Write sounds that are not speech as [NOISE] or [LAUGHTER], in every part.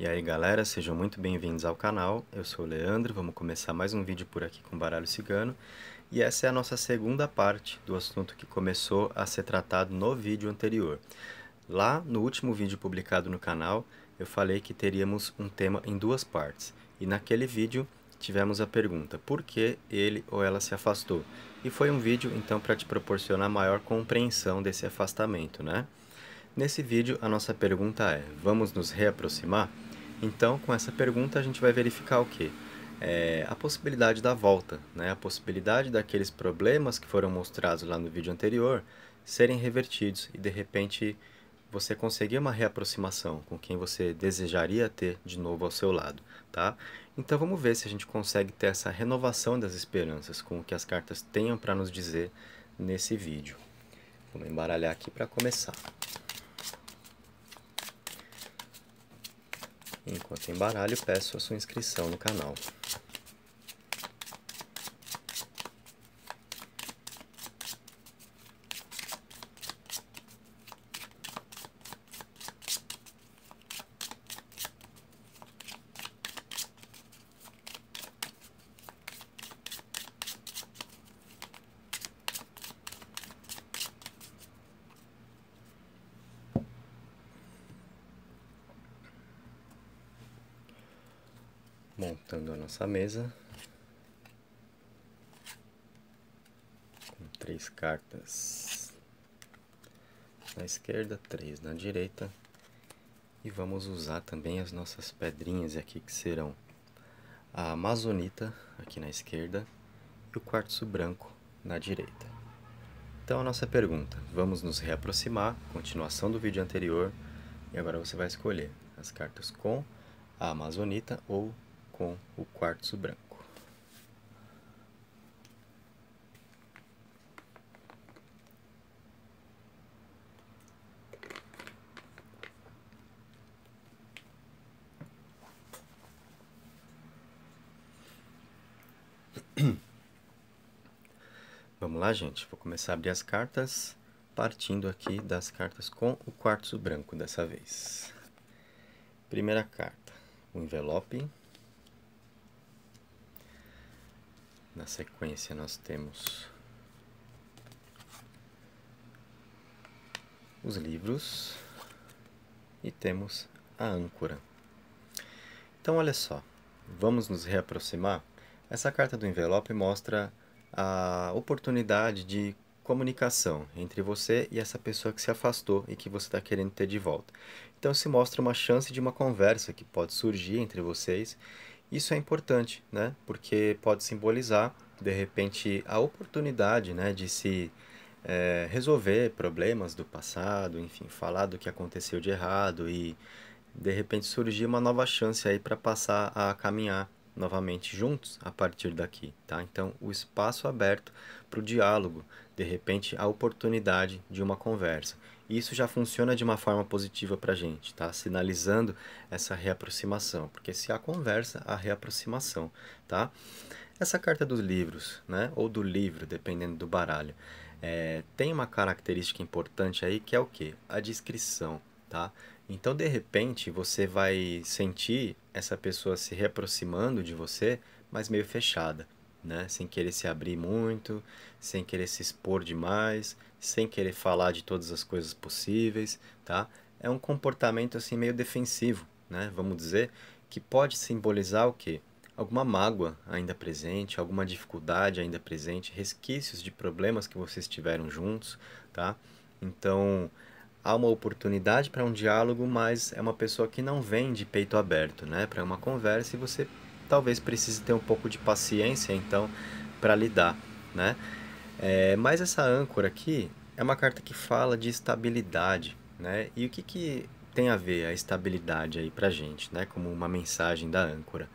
E aí galera, sejam muito bem-vindos ao canal, eu sou o Leandro, vamos começar mais um vídeo por aqui com Baralho Cigano e essa é a nossa segunda parte do assunto que começou a ser tratado no vídeo anterior. Lá no último vídeo publicado no canal, eu falei que teríamos um tema em duas partes e naquele vídeo tivemos a pergunta por que ele ou ela se afastou? E foi um vídeo então para te proporcionar maior compreensão desse afastamento, né? Nesse vídeo a nossa pergunta é, vamos nos reaproximar? Então, com essa pergunta, a gente vai verificar o que? É a possibilidade da volta, né? a possibilidade daqueles problemas que foram mostrados lá no vídeo anterior serem revertidos e de repente você conseguir uma reaproximação com quem você desejaria ter de novo ao seu lado, tá? Então vamos ver se a gente consegue ter essa renovação das esperanças com o que as cartas tenham para nos dizer nesse vídeo. Vamos embaralhar aqui para começar. Enquanto embaralho, peço a sua inscrição no canal. montando tá a nossa mesa com três cartas na esquerda, três na direita e vamos usar também as nossas pedrinhas aqui que serão a amazonita aqui na esquerda e o quartzo branco na direita. Então a nossa pergunta, vamos nos reaproximar, continuação do vídeo anterior e agora você vai escolher as cartas com a amazonita ou com o quartzo branco. [CLEARS THROAT] Vamos lá, gente. Vou começar a abrir as cartas, partindo aqui das cartas com o quartzo branco dessa vez. Primeira carta, o envelope. Na sequência, nós temos os livros e temos a âncora. Então, olha só, vamos nos reaproximar. Essa carta do envelope mostra a oportunidade de comunicação entre você e essa pessoa que se afastou e que você está querendo ter de volta. Então, se mostra uma chance de uma conversa que pode surgir entre vocês isso é importante, né? Porque pode simbolizar, de repente, a oportunidade né, de se é, resolver problemas do passado, enfim, falar do que aconteceu de errado e, de repente, surgir uma nova chance aí para passar a caminhar novamente juntos a partir daqui, tá? Então, o espaço aberto para o diálogo, de repente, a oportunidade de uma conversa. Isso já funciona de uma forma positiva para a gente, tá? Sinalizando essa reaproximação, porque se há conversa, há reaproximação, tá? Essa carta dos livros, né? Ou do livro, dependendo do baralho, é, tem uma característica importante aí que é o que? A descrição, tá? Então, de repente, você vai sentir essa pessoa se reaproximando de você, mas meio fechada, né? Sem querer se abrir muito, sem querer se expor demais, sem querer falar de todas as coisas possíveis, tá? É um comportamento assim meio defensivo, né? Vamos dizer que pode simbolizar o quê? Alguma mágoa ainda presente, alguma dificuldade ainda presente, resquícios de problemas que vocês tiveram juntos, tá? Então, há uma oportunidade para um diálogo, mas é uma pessoa que não vem de peito aberto, né? Para uma conversa e você talvez precise ter um pouco de paciência, então, para lidar, né? É, mas essa âncora aqui é uma carta que fala de estabilidade, né? E o que, que tem a ver a estabilidade aí para gente, né? Como uma mensagem da âncora.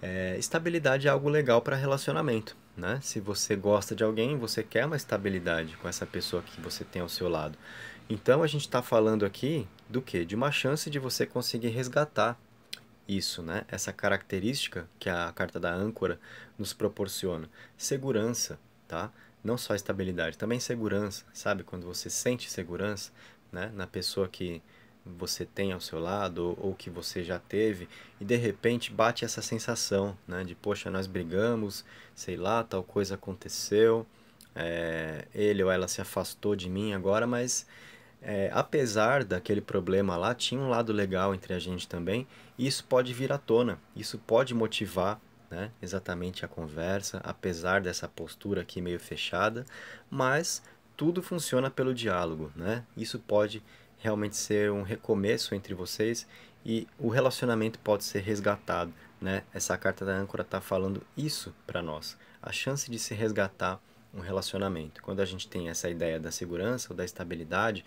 É, estabilidade é algo legal para relacionamento, né? Se você gosta de alguém, você quer uma estabilidade com essa pessoa que você tem ao seu lado. Então a gente está falando aqui do que? De uma chance de você conseguir resgatar isso, né? Essa característica que a carta da âncora nos proporciona, segurança, tá? Não só estabilidade, também segurança, sabe? Quando você sente segurança, né, na pessoa que você tem ao seu lado ou, ou que você já teve e de repente bate essa sensação, né, de poxa, nós brigamos, sei lá, tal coisa aconteceu, é, ele ou ela se afastou de mim agora, mas é, apesar daquele problema lá, tinha um lado legal entre a gente também, e isso pode vir à tona, isso pode motivar né, exatamente a conversa, apesar dessa postura aqui meio fechada, mas tudo funciona pelo diálogo, né? Isso pode realmente ser um recomeço entre vocês e o relacionamento pode ser resgatado, né? Essa carta da âncora está falando isso para nós, a chance de se resgatar um relacionamento. Quando a gente tem essa ideia da segurança ou da estabilidade,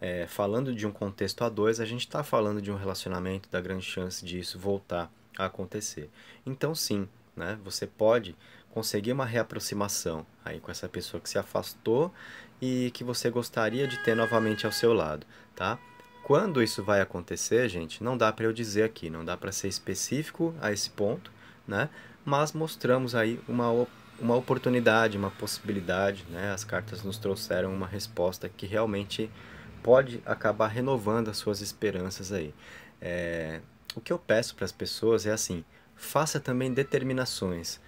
é, falando de um contexto a dois, a gente está falando de um relacionamento, da grande chance de isso voltar a acontecer. Então, sim, né, você pode conseguir uma reaproximação aí com essa pessoa que se afastou e que você gostaria de ter novamente ao seu lado, tá? Quando isso vai acontecer, gente, não dá para eu dizer aqui, não dá para ser específico a esse ponto, né? Mas mostramos aí uma uma oportunidade, uma possibilidade, né? As cartas nos trouxeram uma resposta que realmente pode acabar renovando as suas esperanças aí. É, o que eu peço para as pessoas é assim: faça também determinações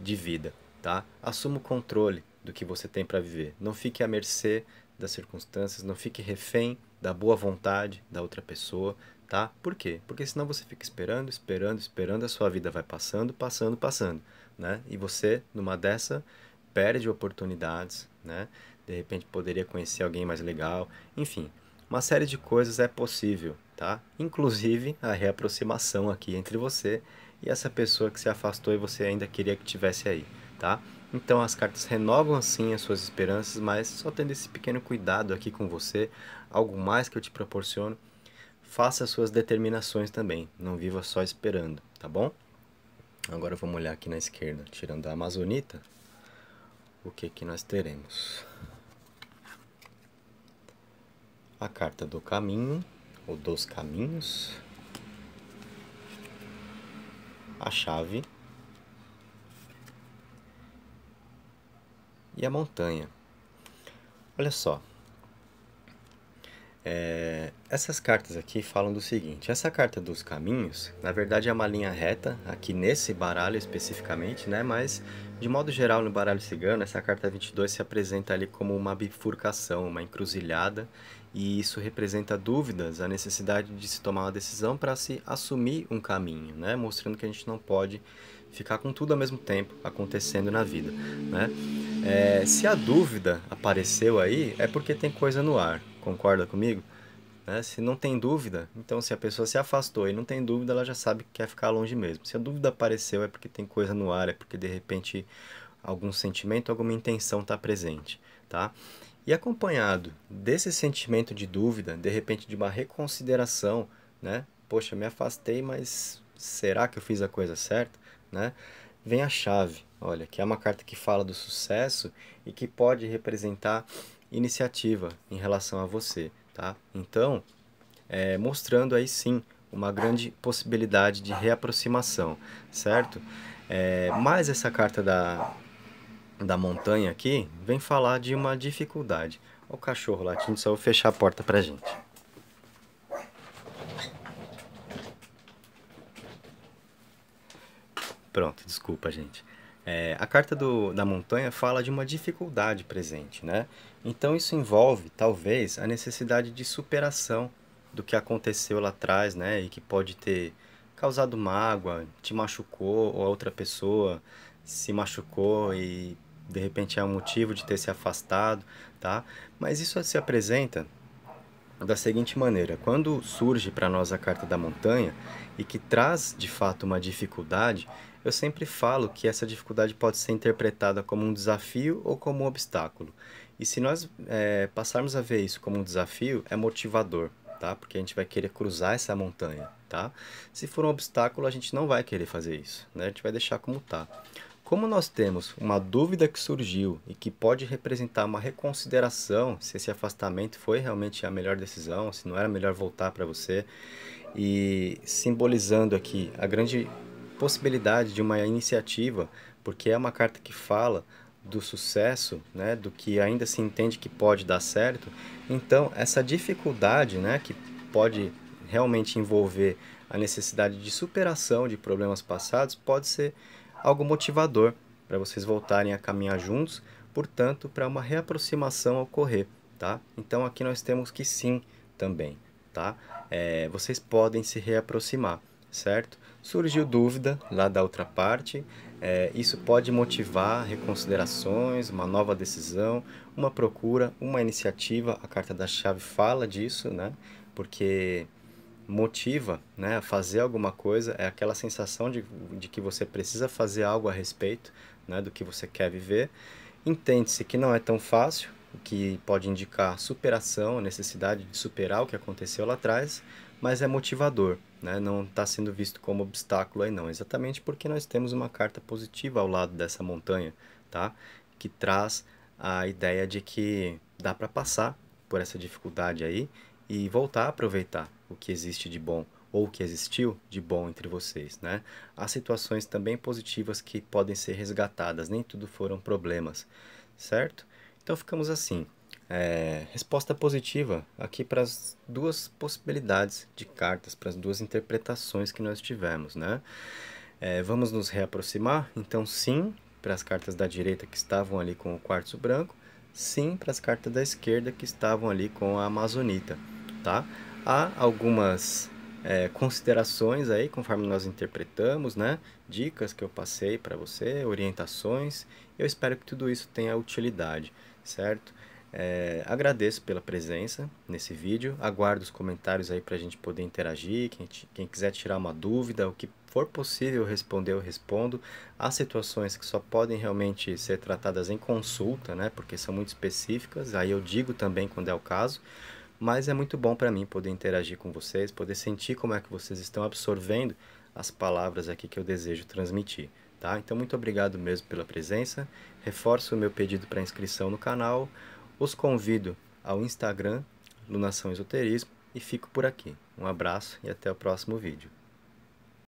de vida, tá? Assuma o controle do que você tem para viver. Não fique à mercê das circunstâncias, não fique refém da boa vontade da outra pessoa, tá? Por quê? Porque senão você fica esperando, esperando, esperando, a sua vida vai passando, passando, passando, né? E você, numa dessa, perde oportunidades, né? De repente poderia conhecer alguém mais legal, enfim, uma série de coisas é possível, tá? Inclusive a reaproximação aqui entre você e essa pessoa que se afastou e você ainda queria que tivesse aí, tá? Então as cartas renovam sim as suas esperanças, mas só tendo esse pequeno cuidado aqui com você, algo mais que eu te proporciono, faça suas determinações também. Não viva só esperando, tá bom? Agora vamos olhar aqui na esquerda, tirando a Amazonita, o que que nós teremos? A carta do caminho, ou dos caminhos, a chave e a montanha. Olha só, é, essas cartas aqui falam do seguinte: essa carta dos caminhos, na verdade, é uma linha reta, aqui nesse baralho especificamente, né? Mas de modo geral, no baralho cigano, essa carta 22 se apresenta ali como uma bifurcação, uma encruzilhada, e isso representa dúvidas, a necessidade de se tomar uma decisão para se assumir um caminho, né? Mostrando que a gente não pode ficar com tudo ao mesmo tempo acontecendo na vida, né? É, se a dúvida apareceu aí, é porque tem coisa no ar. Concorda comigo? Né? Se não tem dúvida, então se a pessoa se afastou e não tem dúvida, ela já sabe que quer ficar longe mesmo. Se a dúvida apareceu, é porque tem coisa no ar, é porque de repente algum sentimento, alguma intenção está presente, tá? E acompanhado desse sentimento de dúvida, de repente de uma reconsideração, né? Poxa, me afastei, mas será que eu fiz a coisa certa, né? Vem a chave, olha, que é uma carta que fala do sucesso e que pode representar iniciativa em relação a você, tá? Então, é, mostrando aí sim uma grande possibilidade de reaproximação, certo? É, mas essa carta da, da montanha aqui vem falar de uma dificuldade. o cachorro latindo, só vou fechar a porta pra gente. Pronto, desculpa, gente. É, a carta do, da montanha fala de uma dificuldade presente, né? Então isso envolve, talvez, a necessidade de superação do que aconteceu lá atrás, né? E que pode ter causado mágoa, te machucou, ou a outra pessoa se machucou e de repente é um motivo de ter se afastado, tá? Mas isso se apresenta da seguinte maneira: quando surge para nós a carta da montanha e que traz de fato uma dificuldade, eu sempre falo que essa dificuldade pode ser interpretada como um desafio ou como um obstáculo. E se nós é, passarmos a ver isso como um desafio, é motivador, tá? Porque a gente vai querer cruzar essa montanha, tá? Se for um obstáculo, a gente não vai querer fazer isso, né? A gente vai deixar como está como nós temos uma dúvida que surgiu e que pode representar uma reconsideração se esse afastamento foi realmente a melhor decisão, se não era melhor voltar para você, e simbolizando aqui a grande possibilidade de uma iniciativa, porque é uma carta que fala do sucesso, né, do que ainda se entende que pode dar certo. Então, essa dificuldade, né, que pode realmente envolver a necessidade de superação de problemas passados, pode ser algo motivador para vocês voltarem a caminhar juntos, portanto, para uma reaproximação ocorrer, tá? Então aqui nós temos que sim também, tá? É, vocês podem se reaproximar, certo? Surgiu dúvida lá da outra parte, é, isso pode motivar reconsiderações, uma nova decisão, uma procura, uma iniciativa. A carta da chave fala disso, né? Porque motiva né, a fazer alguma coisa é aquela sensação de, de que você precisa fazer algo a respeito né, do que você quer viver. Entende-se que não é tão fácil, que pode indicar superação, a necessidade de superar o que aconteceu lá atrás, mas é motivador, né? não está sendo visto como obstáculo aí não, exatamente porque nós temos uma carta positiva ao lado dessa montanha, tá? que traz a ideia de que dá para passar por essa dificuldade aí e voltar a aproveitar o que existe de bom ou o que existiu de bom entre vocês, né? Há situações também positivas que podem ser resgatadas, nem tudo foram problemas, certo? Então ficamos assim. É, resposta positiva aqui para as duas possibilidades de cartas, para as duas interpretações que nós tivemos, né? É, vamos nos reaproximar? Então, sim, para as cartas da direita que estavam ali com o quartzo branco, sim, para as cartas da esquerda que estavam ali com a amazonita tá? Há algumas é, considerações aí, conforme nós interpretamos, né? Dicas que eu passei para você, orientações. Eu espero que tudo isso tenha utilidade, certo? É, agradeço pela presença nesse vídeo. Aguardo os comentários aí para a gente poder interagir. Quem, quem quiser tirar uma dúvida, o que for possível responder, eu respondo. Há situações que só podem realmente ser tratadas em consulta, né? Porque são muito específicas. Aí eu digo também quando é o caso mas é muito bom para mim poder interagir com vocês, poder sentir como é que vocês estão absorvendo as palavras aqui que eu desejo transmitir, tá? Então muito obrigado mesmo pela presença. Reforço o meu pedido para inscrição no canal. Os convido ao Instagram Lunação Esoterismo e fico por aqui. Um abraço e até o próximo vídeo.